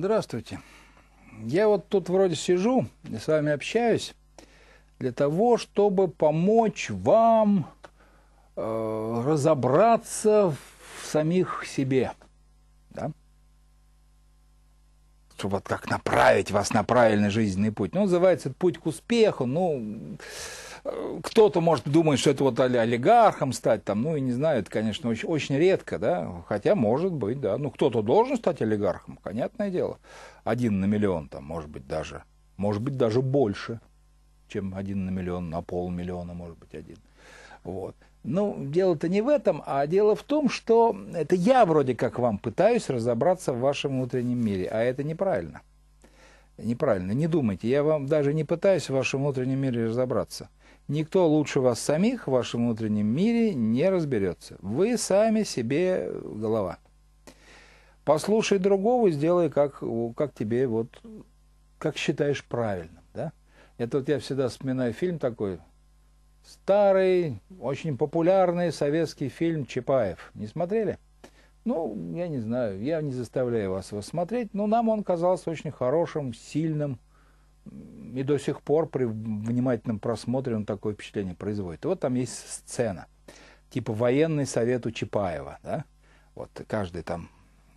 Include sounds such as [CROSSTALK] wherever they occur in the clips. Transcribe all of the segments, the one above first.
Здравствуйте. Я вот тут вроде сижу и с вами общаюсь для того, чтобы помочь вам э, разобраться в самих себе. Да? Чтобы вот как направить вас на правильный жизненный путь. Ну, называется путь к успеху. Ну, кто-то, может, думать, что это вот олигархом стать, там, ну, и не знаю, это, конечно, очень, очень редко, да, хотя, может быть, да, ну, кто-то должен стать олигархом, понятное дело, один на миллион, там, может быть, даже, может быть, даже больше, чем один на миллион, на полмиллиона, может быть, один, вот. Ну, дело-то не в этом, а дело в том, что это я вроде как вам пытаюсь разобраться в вашем внутреннем мире, а это неправильно. Неправильно, не думайте, я вам даже не пытаюсь в вашем внутреннем мире разобраться. Никто лучше вас самих в вашем внутреннем мире не разберется. Вы сами себе голова. Послушай другого, и сделай, как, как тебе, вот, как считаешь правильным. Да? Это вот я всегда вспоминаю фильм такой, старый, очень популярный советский фильм «Чапаев». Не смотрели? Ну, я не знаю, я не заставляю вас его смотреть, но нам он казался очень хорошим, сильным, и до сих пор при внимательном просмотре он такое впечатление производит. И вот там есть сцена, типа военный совет у Чапаева, да? Вот каждый там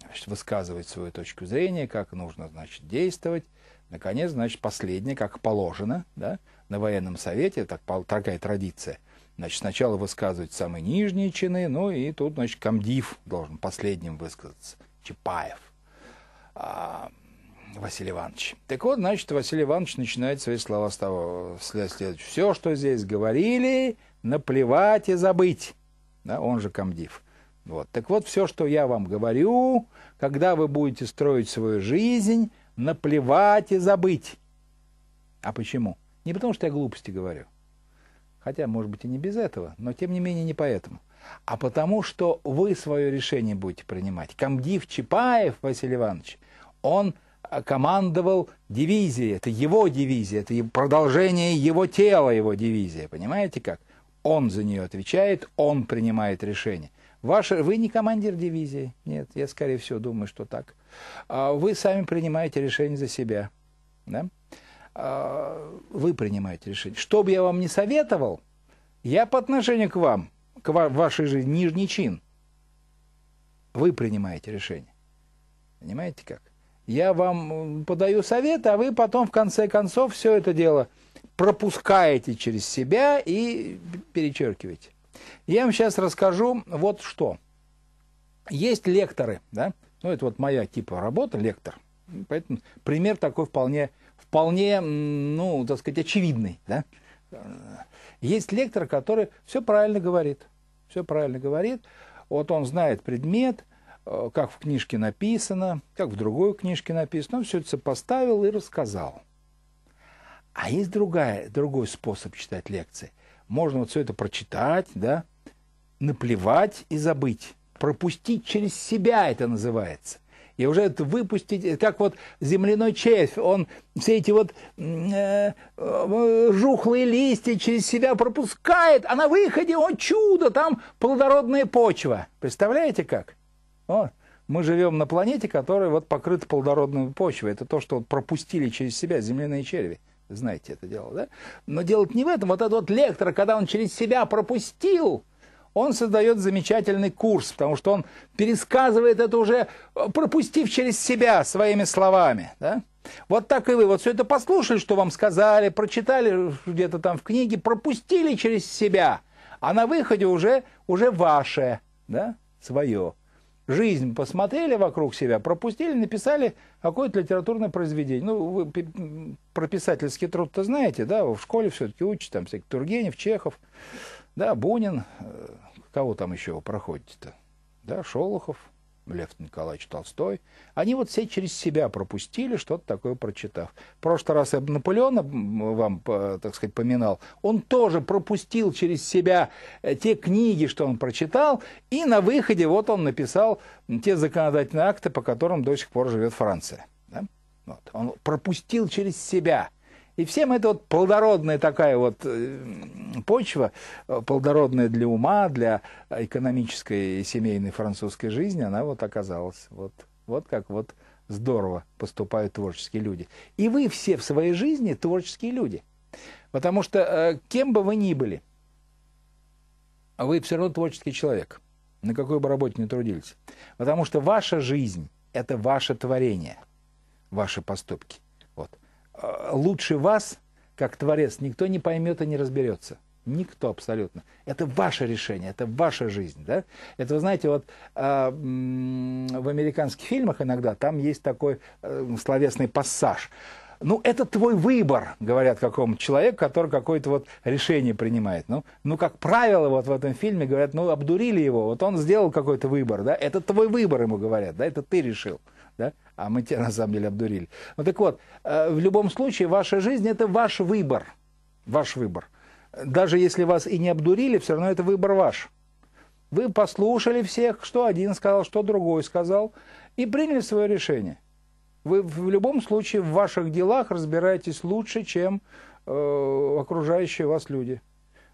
значит, высказывает свою точку зрения, как нужно, значит, действовать. Наконец, значит, последнее, как положено, да, на военном совете, так, такая традиция. Значит, сначала высказывают самые нижние чины, ну и тут, значит, комдив должен последним высказаться, Чапаев. А, Василий Иванович. Так вот, значит, Василий Иванович начинает свои слова с того, следующего. Все, что здесь говорили, наплевать и забыть. Да, он же комдив. Вот. Так вот, все, что я вам говорю, когда вы будете строить свою жизнь, наплевать и забыть. А почему? Не потому, что я глупости говорю. Хотя, может быть, и не без этого, но тем не менее не поэтому. А потому, что вы свое решение будете принимать. Комдив Чапаев Василий Иванович, он командовал дивизией, это его дивизия, это продолжение его тела, его дивизия, понимаете как? Он за нее отвечает, он принимает решение. Ваше, вы не командир дивизии, нет, я скорее всего думаю, что так. А вы сами принимаете решение за себя, да? А вы принимаете решение. Что бы я вам не советовал, я по отношению к вам, к вашей жизни, нижний чин. Вы принимаете решение. Понимаете как? Я вам э, подаю совет, а вы потом в конце концов все это дело пропускаете через себя и перечеркиваете. Я вам сейчас расскажу вот что. Есть лекторы, да? Ну, это вот моя типа работа, лектор. Поэтому пример такой вполне, вполне ну, так сказать, очевидный, да? Э, есть лектор, который все правильно говорит. Все правильно говорит. Вот он знает предмет – Э, как в книжке написано, как в другой книжке написано. Он все это сопоставил и рассказал. А есть другая, другой способ читать лекции. Можно вот все это прочитать, да, наплевать и забыть. Пропустить через себя это называется. И уже это выпустить, э, как вот земляной червь, он все эти вот э, э, жухлые листья через себя пропускает, а на выходе он чудо, там плодородная почва. Представляете как? О, мы живем на планете, которая вот покрыта плодородной почвой. Это то, что пропустили через себя земляные черви. Знаете это дело, да? Но дело не в этом. Вот этот вот лектор, когда он через себя пропустил, он создает замечательный курс, потому что он пересказывает это уже, э, пропустив через себя своими словами. Да? Вот так и вы. Вот все это послушали, что вам сказали, прочитали где-то там в книге, пропустили через себя, а на выходе уже, уже ваше, да, свое жизнь посмотрели вокруг себя, пропустили, написали какое-то литературное произведение. Ну, вы про писательский труд-то знаете, да, вы в школе все-таки учите, там всяких Тургенев, Чехов, да, Бунин, э, кого там еще вы проходите-то, да, Шолохов, Лев Николаевич Толстой, они вот все через себя пропустили, что-то такое прочитав. В прошлый раз я Наполеона вам, так сказать, поминал, он тоже пропустил через себя э, те книги, что он прочитал, и на выходе вот он написал те законодательные акты, по которым до сих пор живет Франция. Да? Вот. Он пропустил через себя – и всем эта вот плодородная такая вот э, почва, э, плодородная для ума, для экономической и семейной французской жизни, она вот оказалась. Вот, вот как вот здорово поступают творческие люди. И вы все в своей жизни творческие люди. Потому что э, кем бы вы ни были, вы все равно творческий человек, на какой бы работе ни трудились. Потому что ваша жизнь – это ваше творение, ваши поступки. Э, лучше вас, как творец, никто не поймет и не разберется. Никто абсолютно. Это ваше решение, это ваша жизнь. Да? Это, вы знаете, вот э, в американских фильмах иногда там есть такой э, словесный пассаж. Ну, это твой выбор, говорят какому человеку, который какое-то вот решение принимает. Ну, ну, как правило, вот в этом фильме говорят, ну, обдурили его, вот он сделал какой-то выбор, да, это твой выбор, ему говорят, да, это ты решил. А мы тебя на самом деле обдурили. Ну так вот, э, в любом случае, ваша жизнь это ваш выбор. Ваш выбор. Даже если вас и не обдурили, все равно это выбор ваш. Вы послушали всех, что один сказал, что другой сказал, и приняли свое решение. Вы в любом случае в ваших делах разбираетесь лучше, чем э, окружающие вас люди.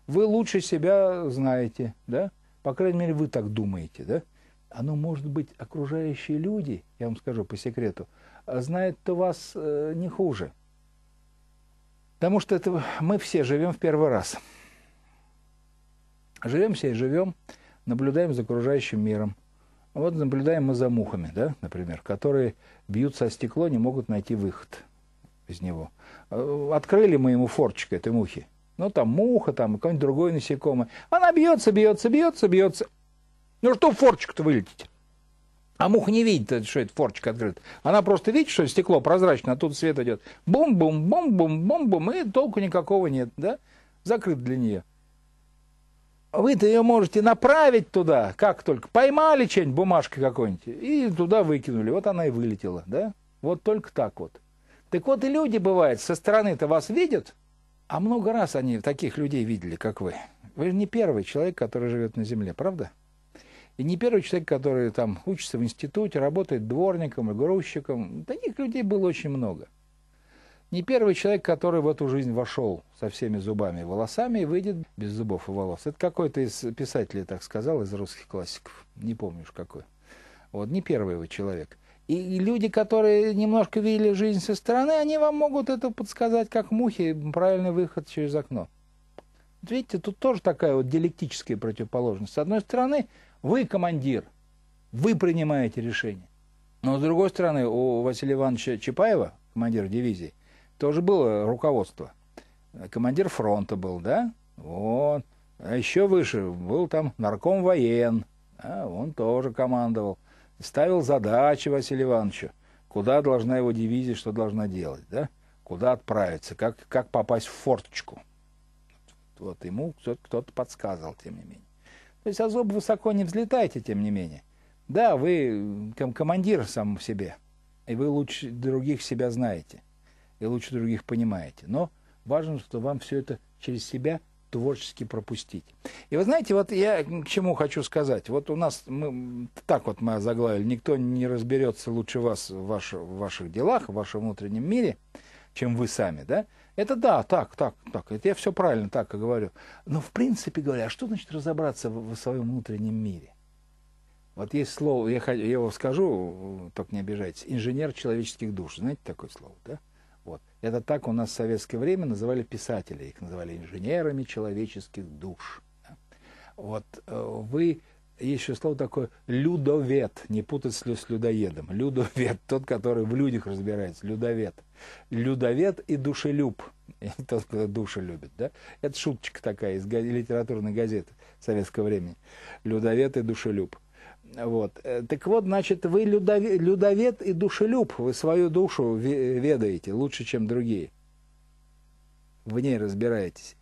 Вы лучше себя знаете, да? По крайней мере, вы так думаете, да? оно может быть окружающие люди, я вам скажу по секрету, а знают-то вас э, не хуже. Потому что это, мы все живем в первый раз. Живем все и живем, наблюдаем за окружающим миром. Вот наблюдаем мы за мухами, да, например, которые бьются о стекло, не могут найти выход из него. Э, открыли мы ему форчик этой мухи. Ну, там муха, там какой-нибудь другой насекомый. Она бьется, бьется, бьется, бьется. Ну что форчик-то вылетите? А муха не видит, что это форчик открыт. Она просто видит, что стекло прозрачно, а тут свет идет. Бум-бум-бум-бум-бум-бум, и толку никакого нет, да? Закрыт для нее. Вы-то ее можете направить туда, как только. Поймали что-нибудь, бумажкой какой-нибудь, и туда выкинули. Вот она и вылетела, да? Вот только так вот. Так вот и люди, бывает, со стороны-то вас видят, а много раз они таких людей видели, как вы. Вы же не первый человек, который живет на Земле, правда? И не первый человек, который там учится в институте, работает дворником и грузчиком. Таких людей было очень много. Не первый человек, который в эту жизнь вошел со всеми зубами и волосами и выйдет без зубов и волос. Это какой-то из писателей так сказал, из русских классиков. Не помню уж какой. Вот, не первый вы человек. И, и люди, которые немножко видели жизнь со стороны, они вам могут это подсказать, как мухи, правильный выход через окно. Видите, тут тоже такая вот диалектическая противоположность. С одной стороны, вы командир, вы принимаете решение. Но с другой стороны, у Василия Ивановича Чапаева, командира дивизии, тоже было руководство. Командир фронта был, да? Вот. А еще выше был там нарком воен. а Он тоже командовал. Ставил задачи Василию Ивановичу. Куда должна его дивизия, что должна делать, да? Куда отправиться, как, как попасть в форточку. Вот ему кто-то подсказывал, тем не менее. То есть особо а высоко не взлетайте, тем не менее. Да, вы ком командир сам в себе, и вы лучше других себя знаете, и лучше других понимаете. Но важно, что вам все это через себя творчески пропустить. И вы знаете, вот я к чему хочу сказать. Вот у нас, мы, так вот мы заглавили, никто не разберется лучше вас в, ваш, в ваших делах, в вашем внутреннем мире, чем вы сами, да? Это да, так, так, так, это я все правильно так и говорю. Но в принципе говоря, а что значит разобраться в, в своем внутреннем мире? Вот есть слово, я, я его скажу, только не обижайтесь, инженер человеческих душ, знаете такое слово, да? Вот. Это так у нас в советское время называли писателей, их называли инженерами человеческих душ. Вот э, вы есть еще слово такое «людовед», не путать с людоедом. Людовед, тот, который в людях разбирается, людовед. Людовед и душелюб, [LAUGHS] тот, кто души любит, да? Это шуточка такая из литературной газеты советского времени. Людовед и душелюб. Вот. Э, так вот, значит, вы людовед, людовед и душелюб, вы свою душу ведаете лучше, чем другие. В ней разбираетесь.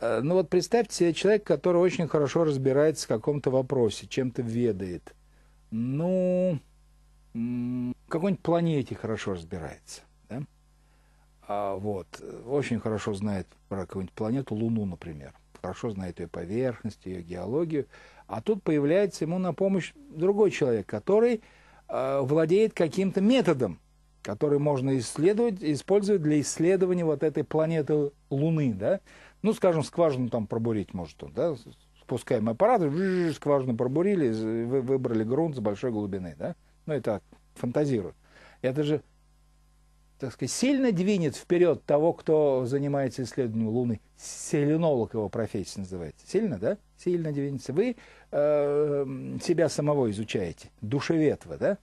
Э, ну вот представьте себе человека, который очень хорошо разбирается в каком-то вопросе, чем-то ведает. Ну, в какой-нибудь планете хорошо разбирается. Да? А, вот. Э, очень хорошо знает про какую-нибудь планету, Луну, например. Хорошо знает ее поверхность, ее геологию. А тут появляется ему на помощь другой человек, который э, владеет каким-то методом, который можно исследовать, использовать для исследования вот этой планеты Луны, да, ну, скажем, скважину там пробурить может он, да? Спускаем аппарат, скважину пробурили, вы выбрали грунт с большой глубины, да? Ну, это фантазирую. Это же, так сказать, сильно двинет вперед того, кто занимается исследованием Луны. Селенолог его профессия называется. Сильно, да? Сильно двинется. Вы э, себя самого изучаете, душевед вы, да?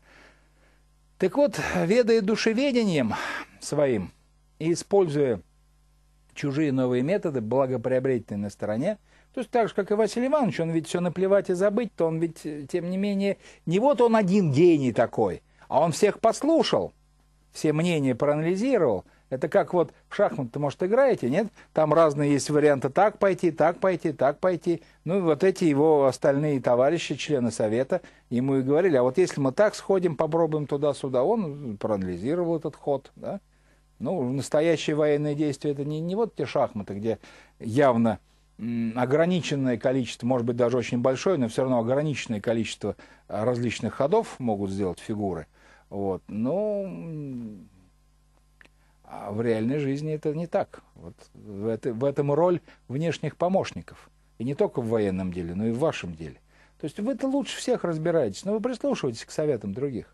Так вот, ведая душеведением своим и используя чужие новые методы, благоприобретенные на стороне. То есть так же, как и Василий Иванович, он ведь все наплевать и забыть, то он ведь, э, тем не менее, не вот он один гений такой, а он всех послушал, все мнения проанализировал. Это как вот в шахматы, ты, может, играете, нет? Там разные есть варианты так пойти, так пойти, так пойти. Ну, вот эти его остальные товарищи, члены совета, ему и говорили, а вот если мы так сходим, попробуем туда-сюда, он проанализировал этот ход, да? Ну, настоящие военные действия это не, не вот те шахматы, где явно ограниченное количество, может быть, даже очень большое, но все равно ограниченное количество а, различных ходов могут сделать фигуры. Вот. Ну, а в реальной жизни это не так. Вот в, это, в этом роль внешних помощников. И не только в военном деле, но и в вашем деле. То есть вы-то лучше всех разбираетесь, но вы прислушиваетесь к советам других.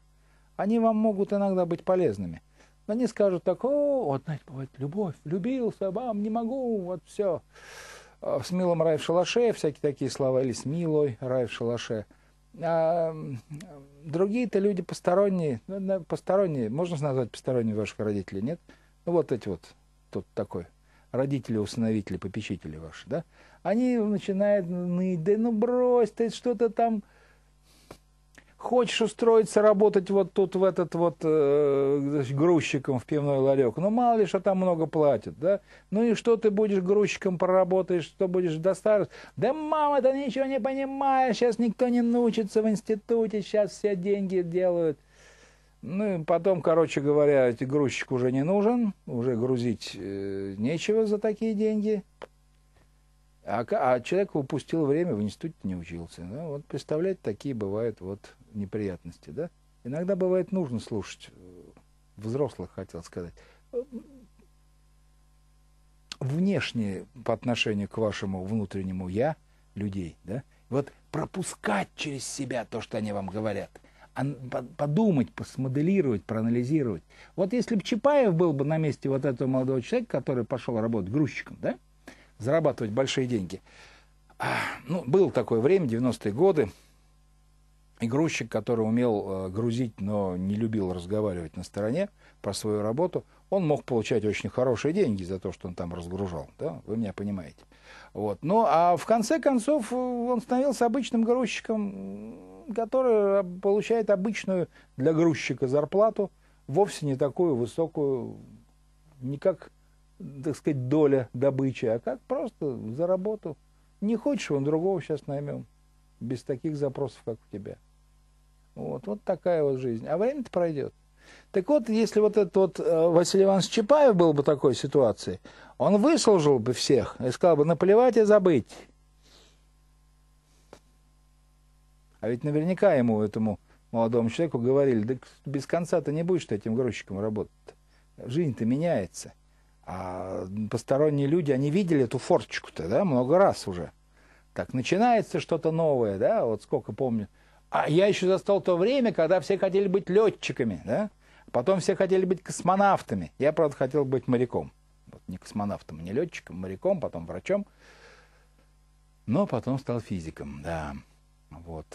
Они вам могут иногда быть полезными. Они скажут так, о, вот, знаете, бывает, любовь, влюбился, бам, не могу, вот все. А, с милым рай в шалаше, всякие такие слова, или с милой рай в шалаше. А другие-то люди посторонние, ну, посторонние, можно назвать посторонние ваших родителей, нет? Ну, вот эти вот, тут такой, родители, усыновители, попечители ваши, да? Они начинают ныть, ну, да ну брось, ты что-то там Хочешь устроиться работать вот тут, в этот вот э, грузчиком в пивной ларек. Ну, мало ли, что там много платят, да? Ну и что ты будешь грузчиком проработаешь, что будешь до старости? Да мама, ты ничего не понимаешь, сейчас никто не научится в институте, сейчас все деньги делают. Ну и потом, короче говоря, грузчик уже не нужен, уже грузить э, нечего за такие деньги. А, а человек упустил время, в институте не учился. ну Вот представлять, такие бывают вот неприятности, да? Иногда бывает нужно слушать э, взрослых, хотел сказать. Э, Внешне по отношению к вашему внутреннему «я» людей, да? Вот пропускать через себя то, что они вам говорят а – подумать, смоделировать, проанализировать. Вот если бы Чапаев был бы на месте вот этого молодого человека, который пошел работать грузчиком, да, зарабатывать большие деньги, а, ну, было такое время, 90-е годы, и который умел э, грузить, но не любил разговаривать на стороне про свою работу, он мог получать очень хорошие деньги за то, что он там разгружал, да, вы меня понимаете. Вот. Ну, а в конце концов э, он становился обычным грузчиком, который э, получает обычную для грузчика зарплату, вовсе не такую высокую, не как, так сказать, доля добычи, а как просто за работу. Не хочешь, он другого сейчас наймем, без таких запросов, как у тебя. Вот, вот такая вот жизнь. А время-то пройдет. Так вот, если вот этот вот э, Василий Иванович Чапаев был бы такой ситуации, он выслужил бы всех и сказал бы наплевать и забыть. А ведь наверняка ему, этому молодому человеку, говорили, да без конца ты не будешь ты этим грузчиком работать. Жизнь-то меняется. А посторонние люди, они видели эту форточку-то, да, много раз уже. Так начинается что-то новое, да, вот сколько помню, а я еще застал то время, когда все хотели быть летчиками, да? Потом все хотели быть космонавтами. Я, правда, хотел быть моряком. Вот не космонавтом, не летчиком, моряком, потом врачом. Но потом стал физиком, да. Вот.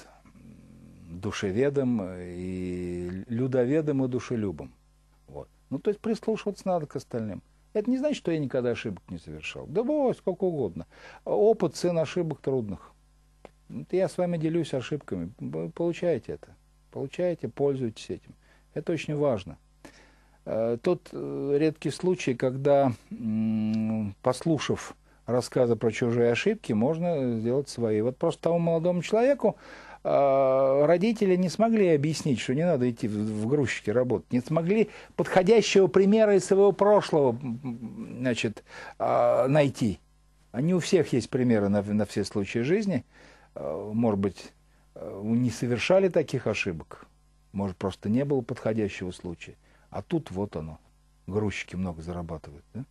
Душеведом и людоведом и душелюбом. Вот. Ну, то есть прислушиваться надо к остальным. Это не значит, что я никогда ошибок не совершал. Да бывает сколько угодно. Опыт сын ошибок трудных. Ну, это я с вами делюсь ошибками. Вы получаете это. Получаете, пользуйтесь этим. Это очень важно. Э, тот э, редкий случай, когда, послушав рассказы про чужие ошибки, можно сделать свои. Вот просто тому молодому человеку э, родители не смогли объяснить, что не надо идти в грузчики работать, не смогли подходящего примера из своего прошлого значит, найти. Они у всех есть примеры на все случаи жизни – Э, может быть, э, не совершали таких ошибок, может, просто не было подходящего случая. А тут вот оно. Грузчики много зарабатывают, да?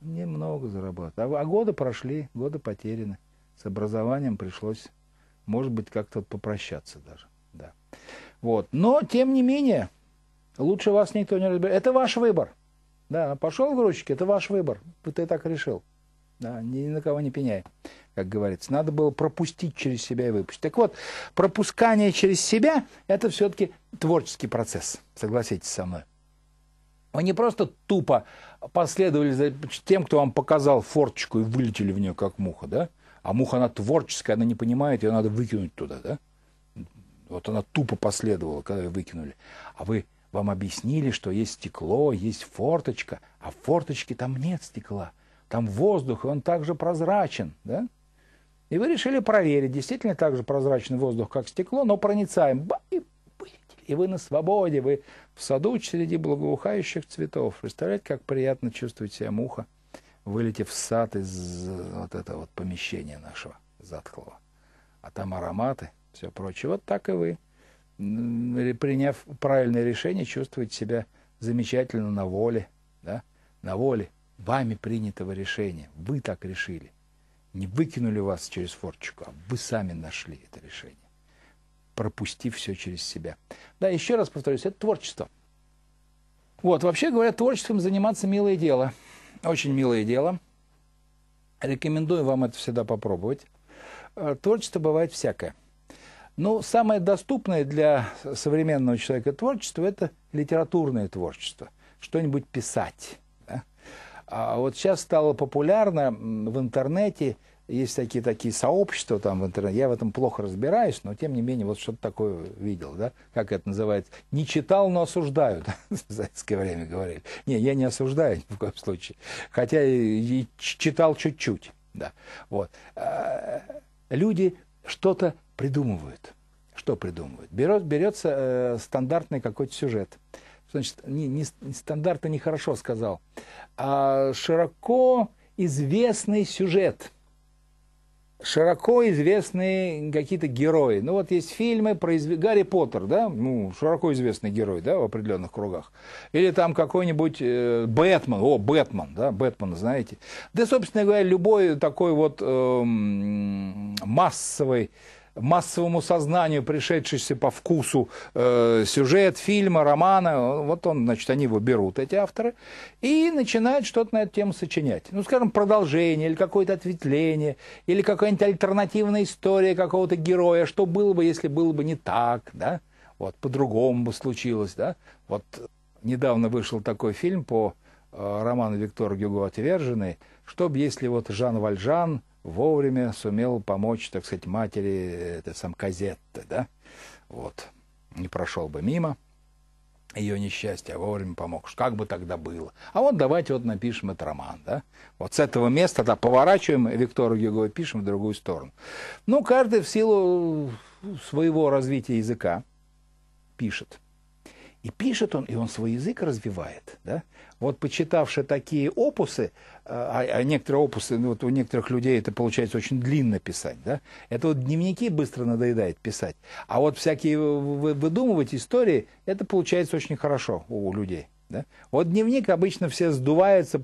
Немного зарабатывают. А, а годы прошли, годы потеряны. С образованием пришлось, может быть, как-то попрощаться даже. Да. Вот. Но, тем не менее, лучше вас никто не разберет. Это ваш выбор. Да, пошел в грузчики. это ваш выбор. Ты так решил. Да, ни на кого не пеняй как говорится. Надо было пропустить через себя и выпустить. Так вот, пропускание через себя – это все-таки творческий процесс, согласитесь со мной. Вы не просто тупо последовали за тем, кто вам показал форточку и вылетели в нее, как муха, да? А муха, она творческая, она не понимает, ее надо выкинуть туда, да? Вот она тупо последовала, когда ее выкинули. А вы вам объяснили, что есть стекло, есть форточка, а в форточке там нет стекла. Там воздух, и он также прозрачен, да? И вы решили проверить, действительно так же прозрачный воздух, как стекло, но проницаем. Ба, и, и вы на свободе, вы в саду среди благоухающих цветов. Представляете, как приятно чувствует себя муха, вылетев в сад из э, вот этого вот помещения нашего затхлого. А там ароматы, все прочее. Вот так и вы, приняв правильное решение, чувствуете себя замечательно на воле, да? на воле вами принятого решения. Вы так решили. Не выкинули вас через форточку, а вы сами нашли это решение, пропустив все через себя. Да, еще раз повторюсь, это творчество. Вот, вообще говоря, творчеством заниматься милое дело. Очень милое дело. Рекомендую вам это всегда попробовать. Э, творчество бывает всякое. Ну, самое доступное для современного человека творчество – это литературное творчество. Что-нибудь писать. Да? А вот сейчас стало популярно в интернете есть такие такие сообщества там в интернете. Я в этом плохо разбираюсь, но тем не менее вот что-то такое видел, да? Как это называется? Не читал, но осуждают. [LAUGHS] В советское время говорили. Не, я не осуждаю ни в коем случае. Хотя и читал чуть-чуть, да. Вот. А, люди что-то придумывают. Что придумывают? Берет, берется э, стандартный какой-то сюжет. Значит, не, не, стандартно нехорошо сказал, а широко известный сюжет – широко известные какие-то герои. Ну вот есть фильмы про изв... Гарри Поттер, да, ну широко известный герой, да, в определенных кругах. Или там какой-нибудь э, Бэтмен, о, Бэтмен, да, Бэтмен, знаете. Да, собственно говоря, любой такой вот э, массовый массовому сознанию, пришедшийся по вкусу э, сюжет, фильма, романа, вот он, значит, они его берут, эти авторы, и начинают что-то на эту тему сочинять. Ну, скажем, продолжение или какое-то ответвление, или какая-нибудь альтернативная история какого-то героя, что было бы, если было бы не так, да, вот, по-другому бы случилось, да. Вот недавно вышел такой фильм по э, роману Виктора Гюго «Отверженный», бы если вот Жан Вальжан вовремя сумел помочь, так сказать, матери, это сам Казетты, да, вот, не прошел бы мимо ее несчастье, а вовремя помог. Как бы тогда было? А вот давайте вот напишем этот роман, да? Вот с этого места, да, поворачиваем Виктору Гюго, пишем в другую сторону. Ну, каждый в силу своего развития языка пишет. И пишет он, и он свой язык развивает. Да? Вот почитавши такие опусы, э, а, а некоторые опусы, ну, вот у некоторых людей это получается очень длинно писать, да? это вот дневники быстро надоедает писать. А вот всякие выдумывать истории, это получается очень хорошо у людей. Да? Вот дневник обычно все сдуваются,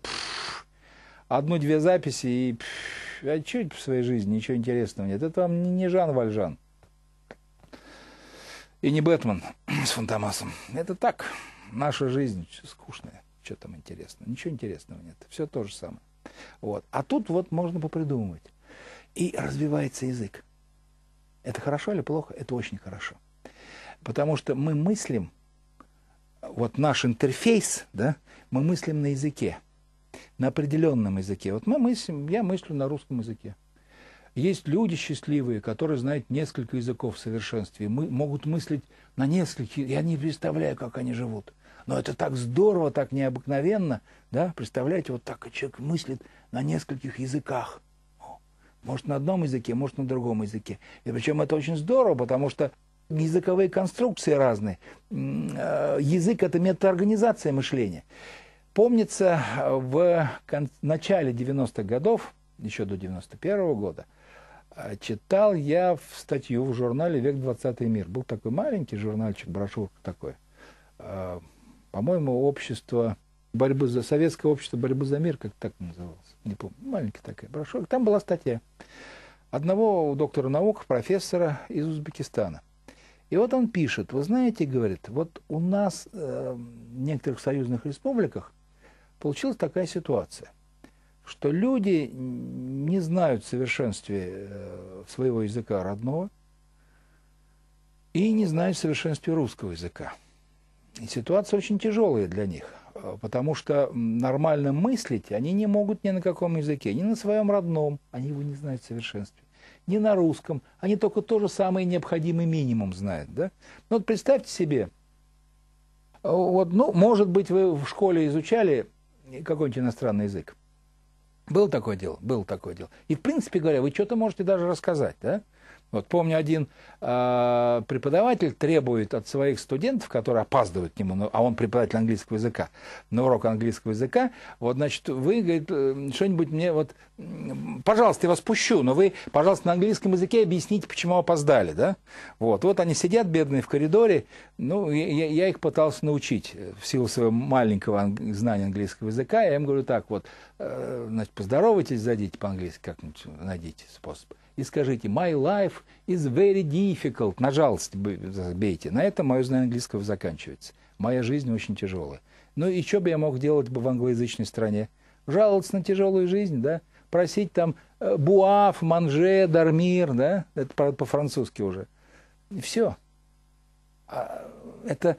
одну-две записи и... Пфф, а что в своей жизни, ничего интересного нет. Это вам не, не Жан Вальжан. И не Бэтмен [CLEARS THROAT] с Фантомасом. Это так. Наша жизнь скучная. Что там интересно? Ничего интересного нет. Все то же самое. Вот. А тут вот можно попридумывать. И развивается язык. Это хорошо или плохо? Это очень хорошо. Потому что мы мыслим, вот наш интерфейс, да, мы мыслим на языке, на определенном языке. Вот мы мыслим, я мыслю на русском языке. Есть люди счастливые, которые знают несколько языков в совершенстве, мы, могут мыслить на нескольких, я не представляю, как они живут. Но это так здорово, так необыкновенно, да, представляете, вот так человек мыслит на нескольких языках. Может, на одном языке, может, на другом языке. И причем это очень здорово, потому что языковые конструкции разные. Э, язык – это метаорганизация мышления. Помнится, э, в начале 90-х годов, еще до 91 -го года, а, читал я в статью в журнале «Век 20 мир». Был такой маленький журнальчик, брошюрка такой. А, по-моему, общество борьбы за советское общество борьбы за мир, как так называлось, не помню, маленькая такая брошюрка. Там была статья одного доктора наук, профессора из Узбекистана. И вот он пишет, вы знаете, говорит, вот у нас э, в некоторых союзных республиках получилась такая ситуация что люди не знают в совершенстве э, своего языка родного и не знают в совершенстве русского языка. И ситуация очень тяжелая для них, э, потому что нормально мыслить они не могут ни на каком языке, ни на своем родном, они его не знают в совершенстве, ни на русском, они только то же самое необходимый минимум знают. Да? Ну, вот представьте себе, э, вот, ну, может быть, вы в школе изучали какой-нибудь иностранный язык, было такое дело? Было такое дело. И, в принципе говоря, вы что-то можете даже рассказать, да? Вот помню, один э, преподаватель требует от своих студентов, которые опаздывают к нему, ну, а он преподаватель английского языка, на урок английского языка, вот, значит, вы, говорит, э, что-нибудь мне вот, пожалуйста, я вас пущу, но вы, пожалуйста, на английском языке объясните, почему опоздали, да? Вот, вот они сидят, бедные, в коридоре, ну, я, я их пытался научить э, в силу своего маленького анг... знания английского языка, я им говорю так, вот, э, значит, поздоровайтесь, зайдите по-английски как-нибудь, найдите способ и скажите «My life is very difficult». На бейте. На этом мое знание английского заканчивается. Моя жизнь очень тяжелая. Ну и что бы я мог делать бы в англоязычной стране? Жаловаться на тяжелую жизнь, да? Просить там э, «буаф», «манже», «дармир», да? Это по-французски уже. И все. А, это,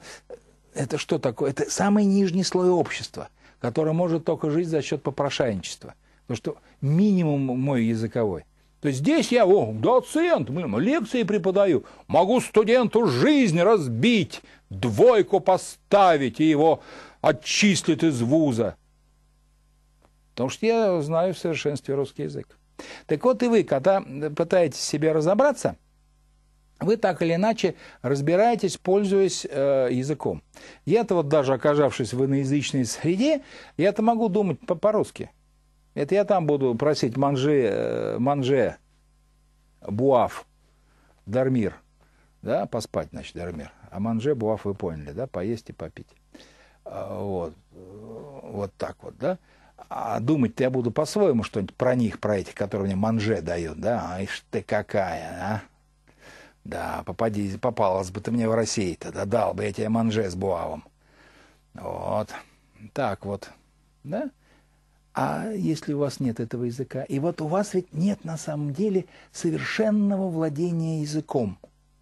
это что такое? Это самый нижний слой общества, который может только жить за счет попрошайничества. Потому что минимум мой языковой – то есть здесь я, о, доцент, блин, лекции преподаю, могу студенту жизнь разбить, двойку поставить и его отчислят из вуза. Потому что я знаю в совершенстве русский язык. Так вот и вы, когда пытаетесь себе разобраться, вы так или иначе разбираетесь, пользуясь э, языком. Я-то вот даже окажавшись в иноязычной среде, я-то могу думать по-русски. -по это я там буду просить э, Манже, Манже Буав, Дармир. Да, поспать, значит, Дармир. А Манже Буав вы поняли, да, поесть и попить. А, вот, э, вот так вот, да. А думать-то я буду по-своему что-нибудь про них, про этих, которые мне манже дают, да? А ишь ты какая, а? Да, попади, попалась бы ты мне в России-то, да дал бы я тебе манже с буавом. Вот, так вот, да? а если у вас нет этого языка? И вот у вас ведь нет на самом деле совершенного владения языком.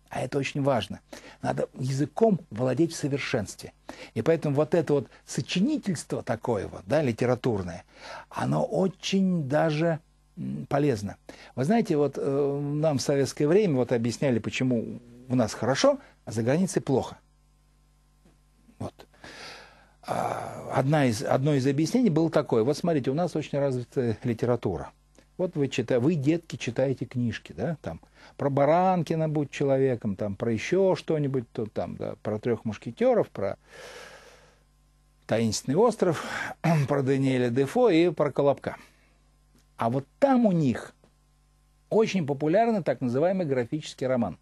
А это очень важно. Надо языком владеть в совершенстве. И поэтому вот это вот сочинительство такое вот, да, литературное, оно очень даже полезно. Вы знаете, вот э, нам в советское время вот объясняли, почему у нас хорошо, а за границей плохо. Вот. А, одна из, одно из объяснений было такое. Вот смотрите, у нас очень развита литература. Вот вы, читаете, вы, детки, читаете книжки, да, там, про Баранкина «Будь человеком», там, про еще что-нибудь, то, там, да, про трех мушкетеров, про «Таинственный остров», [CLEARS THROAT] про Даниэля Дефо и про Колобка. А вот там у них очень популярный так называемый графический роман.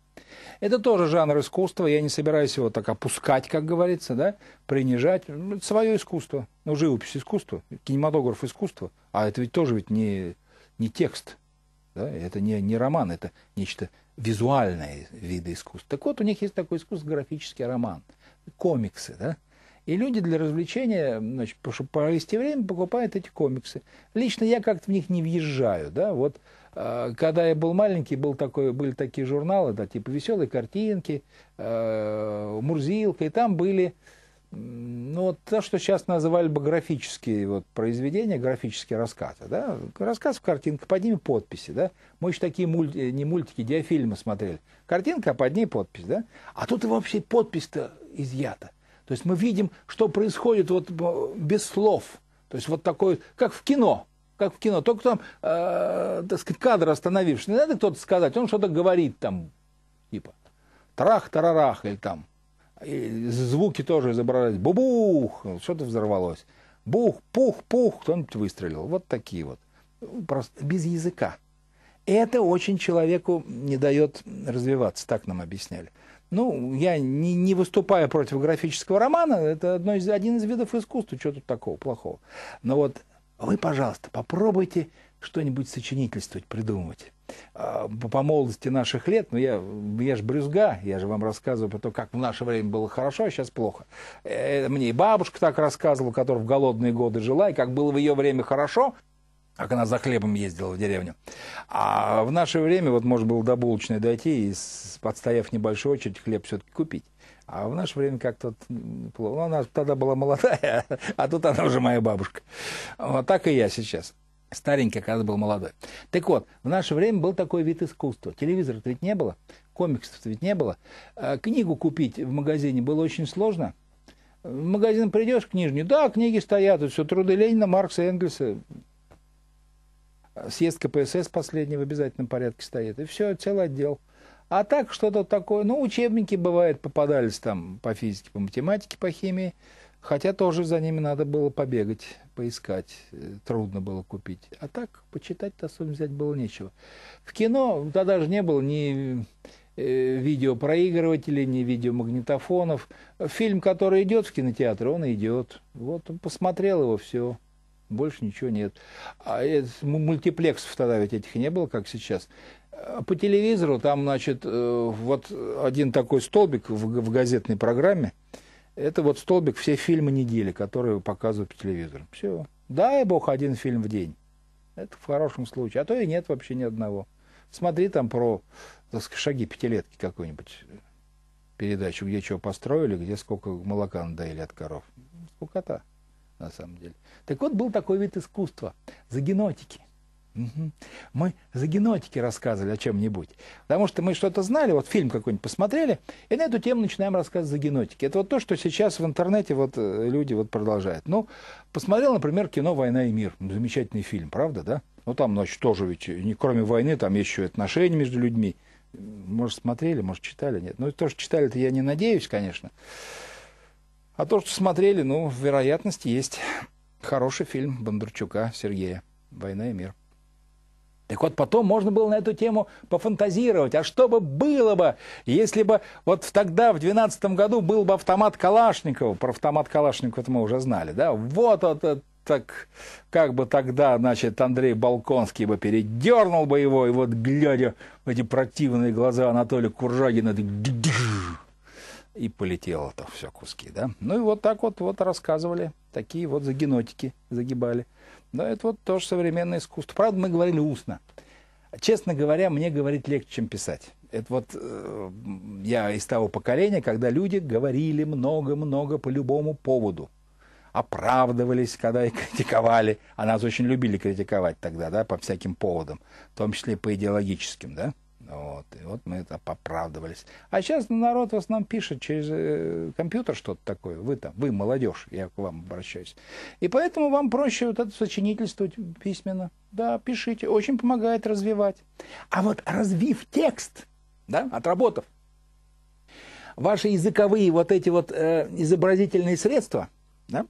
Это тоже жанр искусства, я не собираюсь его так опускать, как говорится, да, принижать. Ну, это свое искусство, ну, живопись искусство, кинематограф искусство, а это ведь тоже ведь не, не текст, да, это не, не роман, это нечто визуальное виды искусства. Так вот, у них есть такой искусство, графический роман, комиксы, да, и люди для развлечения, значит, чтобы провести время, покупают эти комиксы. Лично я как-то в них не въезжаю, да, вот Э, когда я был маленький, был такой, были такие журналы, да, типа «Веселые картинки», э, «Мурзилка», и там были ну, вот то, что сейчас называли бы графические вот, произведения, графические рассказы. Да? Рассказ в картинке, под ними подписи. Да? Мы еще такие мульти, э, не мультики, диафильмы смотрели. Картинка, а под ней подпись. Да? А тут и вообще подпись-то изъята. То есть мы видим, что происходит вот без слов. То есть вот такое, как в кино как в кино. Только там, э, так сказать, кадр остановившись, не надо кто-то сказать, он что-то говорит там, типа, трах-тарарах, или там, и звуки тоже изображать, бубух, что-то взорвалось, бух, пух, пух, кто-нибудь выстрелил. Вот такие вот, ну, просто без языка. Это очень человеку не дает развиваться, так нам объясняли. Ну, я не, не выступаю против графического романа, это одно из, один из видов искусства, что тут такого плохого. Но вот вы, пожалуйста, попробуйте что-нибудь сочинительствовать, придумывать. А, по молодости наших лет, ну я, я же брюзга, я же вам рассказываю про то, как в наше время было хорошо, а сейчас плохо. Э, э, мне и бабушка так рассказывала, которая в голодные годы жила, и как было в ее время хорошо, как она за хлебом ездила в деревню. А в наше время, вот можно было до булочной дойти и, подстояв небольшую очередь, хлеб все-таки купить. А в наше время как-то плохо. Ну, она тогда была молодая, [LAUGHS] а тут она уже моя бабушка. Вот так и я сейчас. Старенький, когда был молодой. Так вот, в наше время был такой вид искусства. Телевизора-то ведь не было, комиксов-то ведь не было. А книгу купить в магазине было очень сложно. В магазин придешь, книжню, да, книги стоят, и все, труды Ленина, Маркса, Энгельса. Съезд КПСС последний в обязательном порядке стоит. И все, целый отдел. А так что-то такое, ну, учебники бывает попадались там по физике, по математике, по химии, хотя тоже за ними надо было побегать, поискать, э, трудно было купить. А так почитать-то особо взять было нечего. В кино тогда же не было ни э, видеопроигрывателей, ни видеомагнитофонов. Фильм, который идет в кинотеатр, он идет. Вот он посмотрел его, все. Больше ничего нет. А мультиплексов тогда ведь этих не было, как сейчас. А по телевизору там, значит, э, вот один такой столбик в газетной программе. Это вот столбик все фильмы недели, которые показывают по телевизору. Все. Дай бог один фильм в день. Это в хорошем случае. А то и нет вообще ни одного. Смотри там про так сказать, шаги пятилетки какую-нибудь э, передачу, где чего построили, где сколько молока надоели от коров. сколько то на самом деле. Так вот, был такой вид искусства – за генотики. Мы за генетики рассказывали о чем-нибудь. Потому что мы что-то знали, вот фильм какой-нибудь посмотрели, и на эту тему начинаем рассказывать за генетики. Это вот то, что сейчас в интернете вот э, люди вот продолжают. Ну, посмотрел, например, кино «Война и мир». Замечательный фильм, правда, да? Ну, там, значит, тоже ведь, не, кроме войны, там еще отношения между людьми. Может, смотрели, может, читали, нет. Ну, то, что читали-то я не надеюсь, конечно. А то, что смотрели, ну, вероятность есть. Хороший фильм Бондарчука Сергея «Война и мир». Так вот, потом можно было на эту тему пофантазировать. А что бы было бы, если бы вот тогда, в 2012 году, был бы автомат Калашникова. Про автомат Калашникова мы уже знали, да? Вот этот так как бы тогда, значит, Андрей Балконский бы передернул бы его, и вот, глядя в эти противные глаза Анатолия Куржагина, и полетело то все куски, да? Ну и вот так вот, вот рассказывали, такие вот за генотики загибали. Но это вот тоже современное искусство. Правда, мы говорили устно. Честно говоря, мне говорить легче, чем писать. Это вот э, я из того поколения, когда люди говорили много-много по любому поводу. Оправдывались, когда и критиковали. А нас очень любили критиковать тогда, да, по всяким поводам. В том числе по идеологическим, да. Вот. И вот мы это поправдывались. А сейчас народ в основном пишет через э, компьютер что-то такое. Вы там, вы молодежь, я к вам обращаюсь. И поэтому вам проще вот это сочинительствовать письменно. Да, пишите. Очень помогает развивать. А вот развив текст, да, отработав, ваши языковые вот эти вот э, изобразительные средства, да,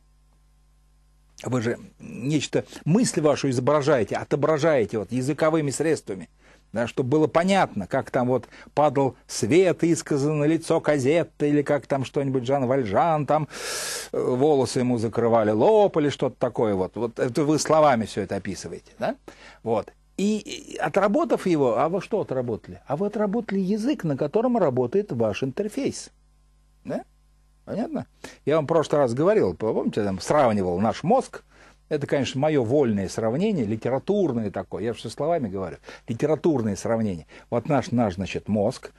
вы же нечто, мысль вашу изображаете, отображаете вот языковыми средствами – да, чтобы было понятно, как там вот падал свет, исказано лицо Казетта, или как там что-нибудь Жан Вальжан, там э, волосы ему закрывали лоб, или что-то такое вот. Вот это вы словами все это описываете, да? Вот. И отработав его, а вы что отработали? А вы отработали язык, на котором работает ваш интерфейс. Да? Понятно? Я вам в прошлый раз говорил, помните, там сравнивал наш мозг это, конечно, мое вольное сравнение, литературное такое, я все словами говорю, литературное сравнение. Вот наш, наш значит, мозг,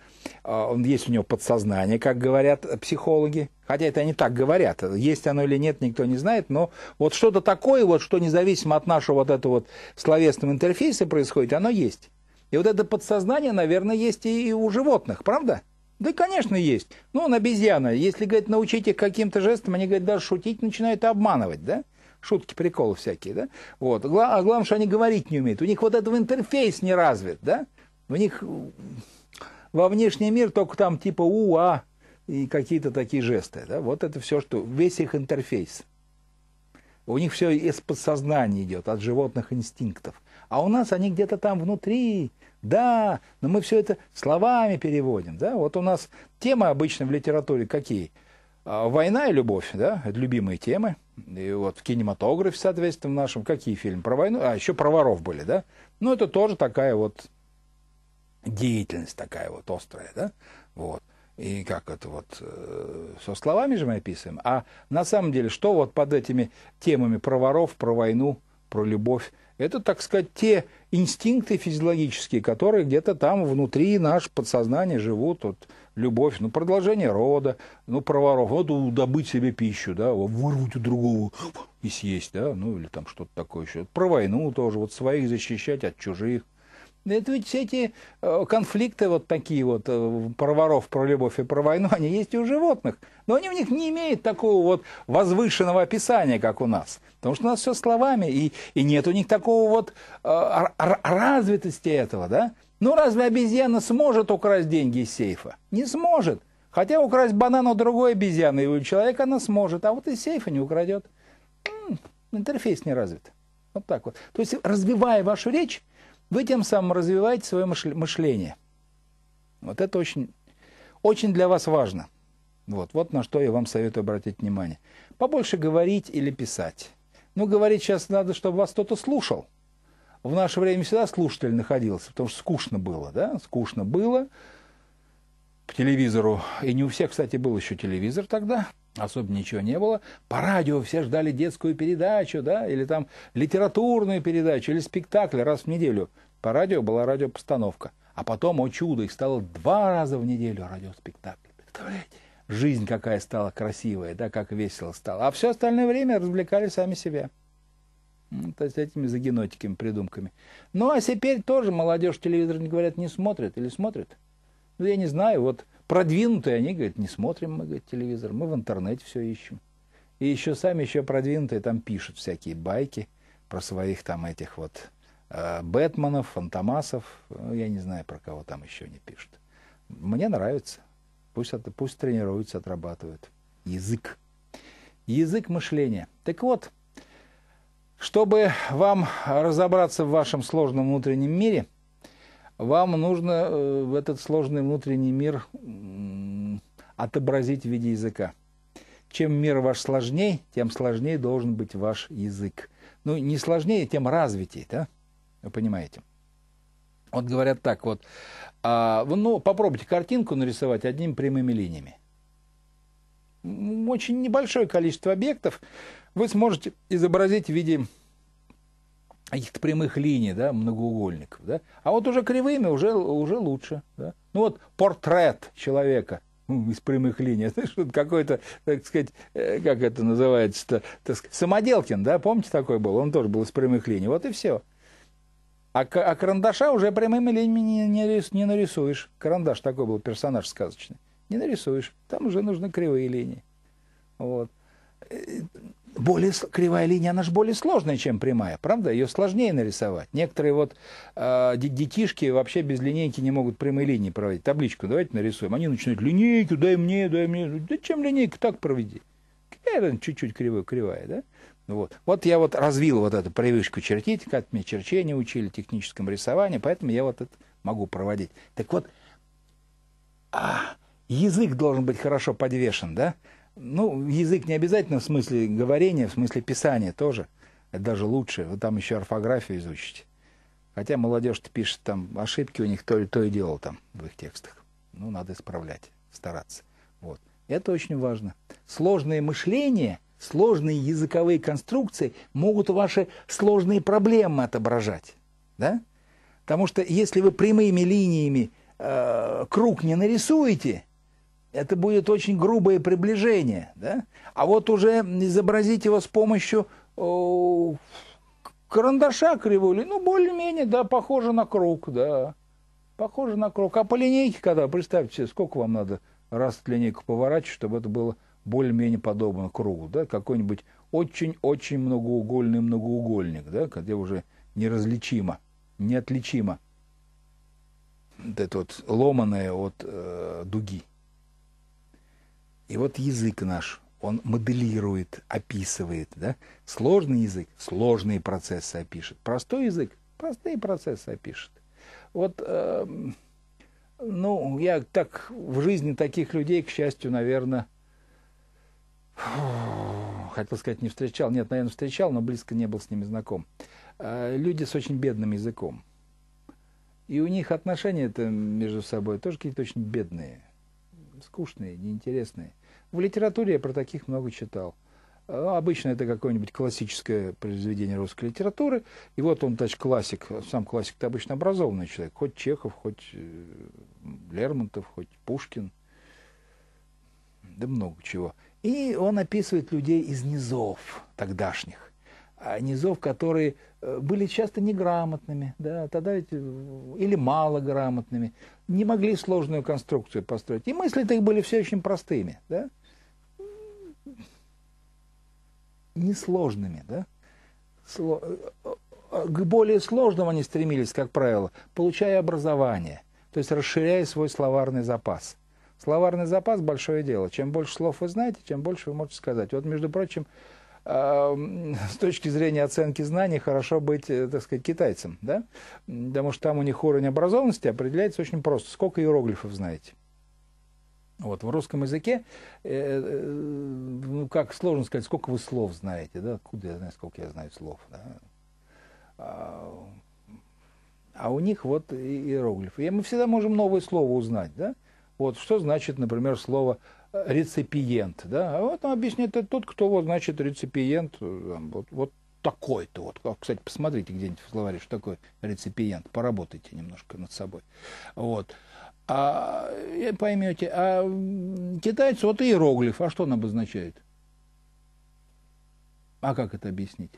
а, он, есть у него подсознание, как говорят психологи, хотя это они так говорят, есть оно или нет, никто не знает, но вот что-то такое, вот, что независимо от нашего вот этого вот словесного интерфейса происходит, оно есть. И вот это подсознание, наверное, есть и у животных, правда? Да, конечно, есть. Ну, он обезьяна. Если, говорит, научите каким-то жестом, они, говорят, даже шутить начинают обманывать, да? шутки, приколы всякие, да? Вот. А главное, что они говорить не умеют. У них вот этот интерфейс не развит, да? У них во внешний мир только там типа уа и какие-то такие жесты, да? Вот это все, что весь их интерфейс. У них все из подсознания идет, от животных инстинктов. А у нас они где-то там внутри, да, но мы все это словами переводим, да? Вот у нас темы обычно в литературе какие – а, Война и любовь, да, это любимые темы. И вот в кинематографе, соответственно, в нашем, какие фильмы про войну, а еще про воров были, да. Ну, это тоже такая вот деятельность такая вот острая, да, вот. И как это вот, э, со словами же мы описываем. А на самом деле, что вот под этими темами про воров, про войну, про любовь, это, так сказать, те инстинкты физиологические, которые где-то там внутри наше подсознание живут, вот, любовь, ну, продолжение рода, ну, про воров, вот добыть себе пищу, да, вырвать у другого и съесть, да, ну, или там что-то такое еще. Про войну тоже, вот своих защищать от чужих. Это ведь все эти э, конфликты вот такие вот э, про воров, про любовь и про войну, они есть и у животных. Но они в них не имеют такого вот возвышенного описания, как у нас. Потому что у нас все словами, и, и нет у них такого вот э, развитости этого, да? Ну разве обезьяна сможет украсть деньги из сейфа? Не сможет. Хотя украсть банан у другой обезьяны или у человека она сможет, а вот из сейфа не украдет. М-м, интерфейс не развит. Вот так вот. То есть, развивая вашу речь, вы тем самым развиваете свое мышление. Вот это очень, очень для вас важно. Вот, вот на что я вам советую обратить внимание. Побольше говорить или писать. Ну, говорить сейчас надо, чтобы вас кто-то слушал в наше время всегда слушатель находился, потому что скучно было, да, скучно было по телевизору. И не у всех, кстати, был еще телевизор тогда, особо ничего не было. По радио все ждали детскую передачу, да, или там литературную передачу, или спектакль раз в неделю. По радио была радиопостановка. А потом, о чудо, их стало два раза в неделю радиоспектакль. Представляете? Жизнь какая стала красивая, да, как весело стало. А все остальное время развлекали сами себя то есть этими загенотиками, придумками. Ну, а теперь тоже молодежь телевизор, не говорят, не смотрит или смотрит. Ну, я не знаю, вот продвинутые они, говорят, не смотрим мы, говорят, телевизор, мы в интернете все ищем. И еще сами еще продвинутые там пишут всякие байки про своих там этих вот э, Бэтменов, Фантомасов, ну, я не знаю, про кого там еще не пишут. Мне нравится. Пусть, от, пусть тренируются, отрабатывают. Язык. Язык мышления. Так вот, чтобы вам разобраться в вашем сложном внутреннем мире, вам нужно э, в этот сложный внутренний мир отобразить в виде языка. Чем мир ваш сложнее, тем сложнее должен быть ваш язык. Ну, не сложнее, тем развитее, да? Вы понимаете? Вот говорят так вот, а, ну, попробуйте картинку нарисовать одними прямыми линиями. Очень небольшое количество объектов, вы сможете изобразить в виде каких-то прямых линий, да, многоугольников. Да? А вот уже кривыми уже, уже лучше. Да? Ну вот портрет человека ну, из прямых линий. [LAUGHS] Знаешь, какой-то, так сказать, э, как это называется-то, так сказать, Самоделкин, да, помните такой был? Он тоже был из прямых линий. Вот и все. А, а карандаша уже прямыми линиями не, не, не нарисуешь. Карандаш такой был, персонаж сказочный. Не нарисуешь. Там уже нужны кривые линии. Вот. Э, более, кривая линия, она же более сложная, чем прямая, правда? Ее сложнее нарисовать. Некоторые вот э, детишки вообще без линейки не могут прямые линии проводить. Табличку давайте нарисуем. Они начинают линейку, дай мне, дай мне. Да чем линейка, так проведи. Какая чуть-чуть кривая, кривая, да? Вот. вот я вот развил вот эту привычку чертить, как мне черчение учили, техническом рисовании, поэтому я вот это могу проводить. Так вот, а, язык должен быть хорошо подвешен, да? Ну, язык не обязательно в смысле говорения, в смысле писания тоже. Это даже лучше. Вы там еще орфографию изучите. Хотя молодежь-то пишет там ошибки у них, то, то и дело там в их текстах. Ну, надо исправлять, стараться. Вот. Это очень важно. Сложное мышление, сложные языковые конструкции могут ваши сложные проблемы отображать. Да? Потому что если вы прямыми линиями э, круг не нарисуете, это будет очень грубое приближение, да? А вот уже изобразить его с помощью о, карандаша кривули, ну, более-менее, да, похоже на круг, да, похоже на круг. А по линейке, когда, представьте, сколько вам надо раз линейку поворачивать, чтобы это было более-менее подобно кругу, да, какой-нибудь очень-очень многоугольный многоугольник, да, где уже неразличимо, неотличимо вот это вот ломаное от э, дуги. И вот язык наш, он моделирует, описывает, да? Сложный язык сложные процессы опишет, простой язык простые процессы опишет. Вот, э, ну, я так в жизни таких людей, к счастью, наверное, хотел сказать, не встречал. Нет, наверное, встречал, но близко не был с ними знаком. Э, люди с очень бедным языком. И у них отношения это между собой тоже какие-то очень бедные скучные, неинтересные. В литературе я про таких много читал. А, обычно это какое-нибудь классическое произведение русской литературы. И вот он, тач классик. Сам классик-то обычно образованный человек. Хоть Чехов, хоть э, Лермонтов, хоть Пушкин. Да много чего. И он описывает людей из низов тогдашних. А, низов, которые э, были часто неграмотными, да, тогда ведь, э, или малограмотными, не могли сложную конструкцию построить. И мысли-то их были все очень простыми, да, несложными, да. Э, к более сложному они стремились, как правило, получая образование, то есть расширяя свой словарный запас – Словарный запас – большое дело. Чем больше слов вы знаете, тем больше вы можете сказать. Вот, между прочим, Эм, [LAUGHS] с точки зрения оценки знаний хорошо быть, э, так сказать, китайцем, да? Потому что там у них уровень образованности определяется очень просто. Сколько иероглифов знаете? Вот, в русском языке, э, э, ну, как сложно сказать, сколько вы слов знаете, да? Откуда я знаю, сколько я знаю слов, да? А, а у них вот иероглифы. И мы всегда можем новое слово узнать, да? Вот, что значит, например, слово реципиент. Да? А вот он объясняет, это тот, кто, вот, значит, реципиент, э, вот, вот такой-то. Вот. А, кстати, посмотрите где-нибудь в словаре, что такое реципиент. Поработайте немножко над собой. Вот. А, поймете, а китайцы, вот иероглиф, а что он обозначает? А как это объяснить?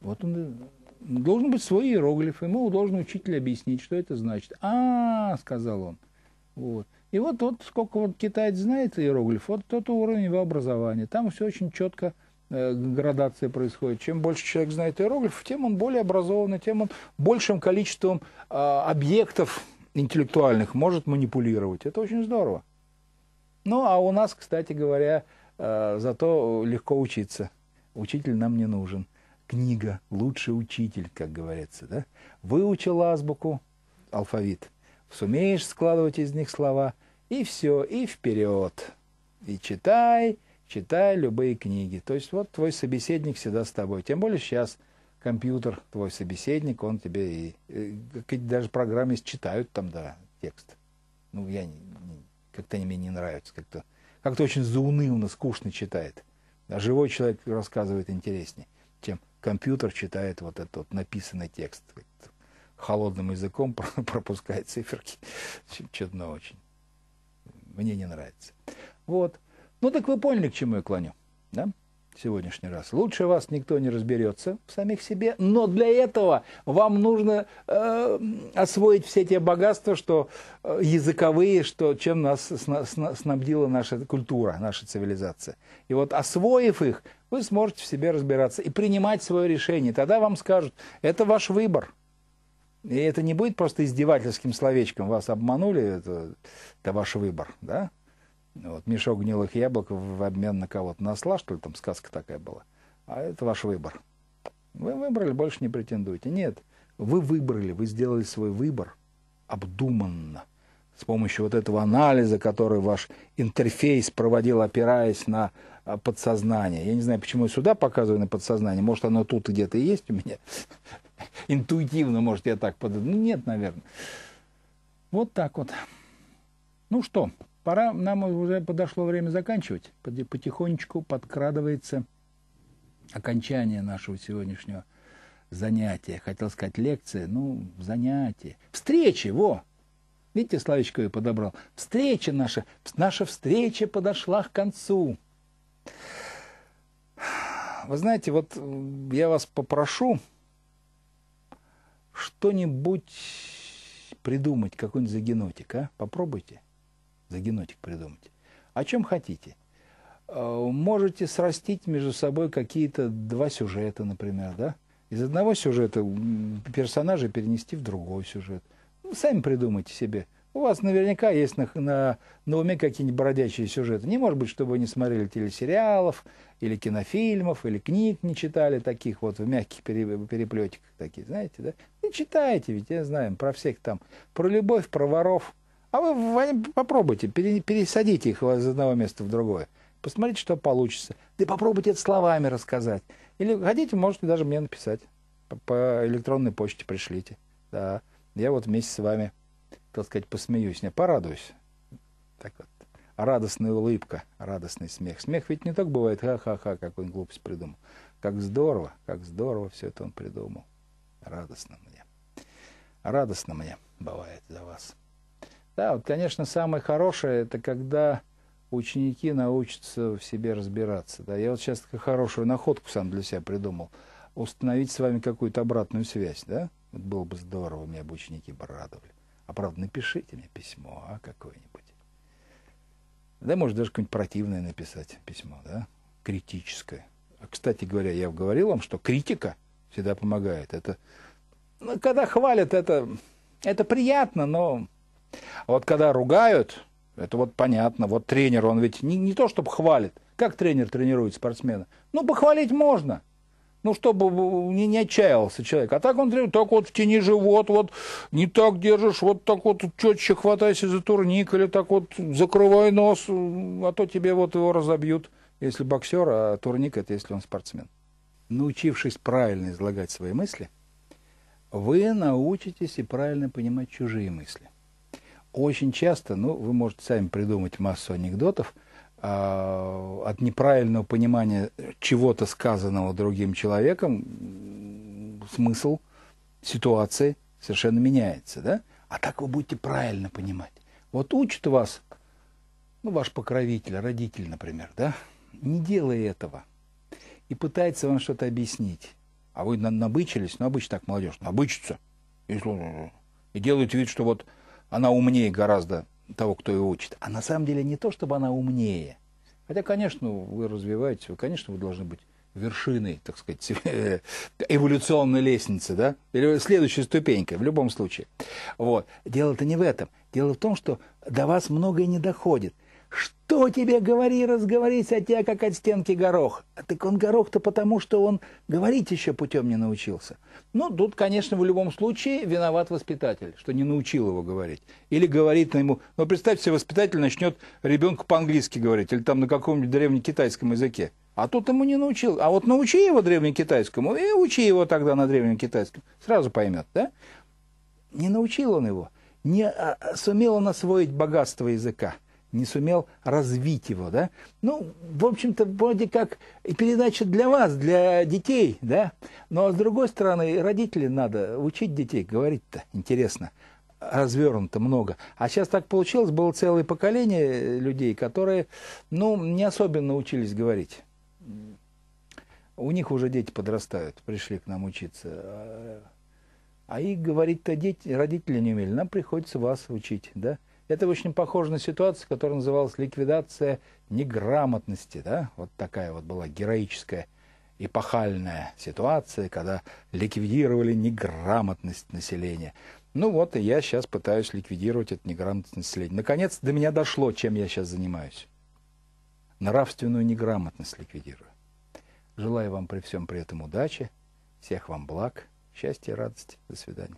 Вот он э, должен быть свой иероглиф, ему должен учитель объяснить, что это значит. А, сказал он. Вот. И вот, вот сколько вот китаец знает иероглиф, вот тот уровень его образования. Там все очень четко э, градация происходит. Чем больше человек знает иероглиф, тем он более образованный, тем он большим количеством э, объектов интеллектуальных может манипулировать. Это очень здорово. Ну, а у нас, кстати говоря, э, зато легко учиться. Учитель нам не нужен. Книга – лучший учитель, как говорится. Да? Выучил азбуку, алфавит. Сумеешь складывать из них слова – и все, и вперед. И читай, читай любые книги. То есть вот твой собеседник всегда с тобой. Тем более сейчас компьютер, твой собеседник, он тебе и, э, и даже программы читают там, да, текст. Ну, я как-то они мне не нравятся, как-то как-то очень заунывно, скучно читает. А живой человек рассказывает интереснее, чем компьютер читает вот этот вот написанный текст. Холодным языком [LAUGHS] пропускает циферки. Чудно очень мне не нравится. Вот. Ну так вы поняли, к чему я клоню, да? сегодняшний раз. Лучше вас никто не разберется в самих себе, но для этого вам нужно э, освоить все те богатства, что э, языковые, что чем нас сна, сна, снабдила наша культура, наша цивилизация. И вот освоив их, вы сможете в себе разбираться и принимать свое решение. Тогда вам скажут, это ваш выбор. И это не будет просто издевательским словечком. Вас обманули, это, это ваш выбор, да? Вот, мешок гнилых яблок в обмен на кого-то насла, что ли, там сказка такая была. А это ваш выбор. Вы выбрали, больше не претендуйте. Нет, вы выбрали, вы сделали свой выбор обдуманно. С помощью вот этого анализа, который ваш интерфейс проводил, опираясь на а, подсознание. Я не знаю, почему я сюда показываю на подсознание. Может, оно тут где-то и есть у меня. [LAUGHS] интуитивно, может, я так подумал. Ну, нет, наверное. Вот так вот. Ну что, пора, нам уже подошло время заканчивать. Потихонечку подкрадывается окончание нашего сегодняшнего занятия. Хотел сказать лекция, ну, занятие. Встречи, во! Видите, Славичка я подобрал. Встреча наша, наша встреча подошла к концу. Вы знаете, вот я вас попрошу что-нибудь придумать, какой-нибудь загенотик, а? Попробуйте загенотик придумать. О чем хотите. Э, можете срастить между собой какие-то два сюжета, например, да? Из одного сюжета персонажа перенести в другой сюжет. Ну, сами придумайте себе у вас наверняка есть на, на, на уме какие-нибудь бродячие сюжеты. Не может быть, чтобы вы не смотрели телесериалов, или кинофильмов, или книг не читали таких вот в мягких переплетиках такие, знаете, да? Не читайте, ведь я знаю про всех там, про любовь, про воров. А вы попробуйте, пересадите их из одного места в другое. Посмотрите, что получится. Да попробуйте это словами рассказать. Или хотите, можете даже мне написать. По электронной почте пришлите. Да. Я вот вместе с вами так сказать, посмеюсь, не порадуюсь. Так вот, радостная улыбка, радостный смех. Смех ведь не так бывает, ха-ха-ха, какую он глупость придумал. Как здорово, как здорово все это он придумал. Радостно мне. Радостно мне бывает за вас. Да, вот, конечно, самое хорошее, это когда ученики научатся в себе разбираться. Да, я вот сейчас такую хорошую находку сам для себя придумал. Установить с вами какую-то обратную связь, да? Вот было бы здорово, меня бы ученики бы радовали. А правда, напишите мне письмо, а какое-нибудь. Да, может, даже какое-нибудь противное написать письмо, да? Критическое. А, кстати говоря, я говорил вам, что критика всегда помогает. Это, ну, когда хвалят, это, это приятно, но а вот когда ругают, это вот понятно. Вот тренер, он ведь не, не то, чтобы хвалит. Как тренер тренирует спортсмена? Ну, похвалить можно – ну, чтобы не, не отчаялся человек. А так он требует, так вот в тени живот, вот не так держишь, вот так вот четче хватайся за турник, или так вот закрывай нос, а то тебе вот его разобьют, если боксер, а турник это если он спортсмен. Научившись правильно излагать свои мысли, вы научитесь и правильно понимать чужие мысли. Очень часто, ну, вы можете сами придумать массу анекдотов – а, от неправильного понимания чего-то сказанного другим человеком смысл ситуации совершенно меняется, да? А так вы будете правильно понимать. Вот учит вас, ну, ваш покровитель, родитель, например, да? Не делай этого. И пытается вам что-то объяснить. А вы набычились, ну, обычно так молодежь, набычится. И, и делают вид, что вот она умнее гораздо того, кто ее учит. А на самом деле не то, чтобы она умнее. Хотя, конечно, вы развиваетесь, вы, конечно, вы должны быть вершиной, так сказать, [LAUGHS] эволюционной лестницы, да, или следующей ступенькой, в любом случае. Вот. Дело-то не в этом. Дело в том, что до вас многое не доходит. Что тебе говори, разговорись, о тебя как от стенки горох. А так он горох-то потому, что он говорить еще путем не научился. Ну, тут, конечно, в любом случае виноват воспитатель, что не научил его говорить. Или говорит на ему... Ну, представьте себе, воспитатель начнет ребенку по-английски говорить, или там на каком-нибудь древнекитайском языке. А тут ему не научил. А вот научи его древнекитайскому, и учи его тогда на древнекитайском. Сразу поймет, да? Не научил он его. Не а, а, сумел он освоить богатство языка не сумел развить его, да? Ну, в общем-то, вроде как и передача для вас, для детей, да? Но, с другой стороны, родители надо учить детей говорить-то, интересно, развернуто много. А сейчас так получилось, было целое поколение людей, которые, ну, не особенно учились говорить. У них уже дети подрастают, пришли к нам учиться. А, а и говорить-то дети, родители не умели. Нам приходится вас учить, да? Это очень похоже на ситуацию, которая называлась ликвидация неграмотности. Да? Вот такая вот была героическая эпохальная ситуация, когда ликвидировали неграмотность населения. Ну вот, и я сейчас пытаюсь ликвидировать это неграмотность населения. Наконец, до меня дошло, чем я сейчас занимаюсь. Нравственную неграмотность ликвидирую. Желаю вам при всем при этом удачи, всех вам благ, счастья и радости. До свидания.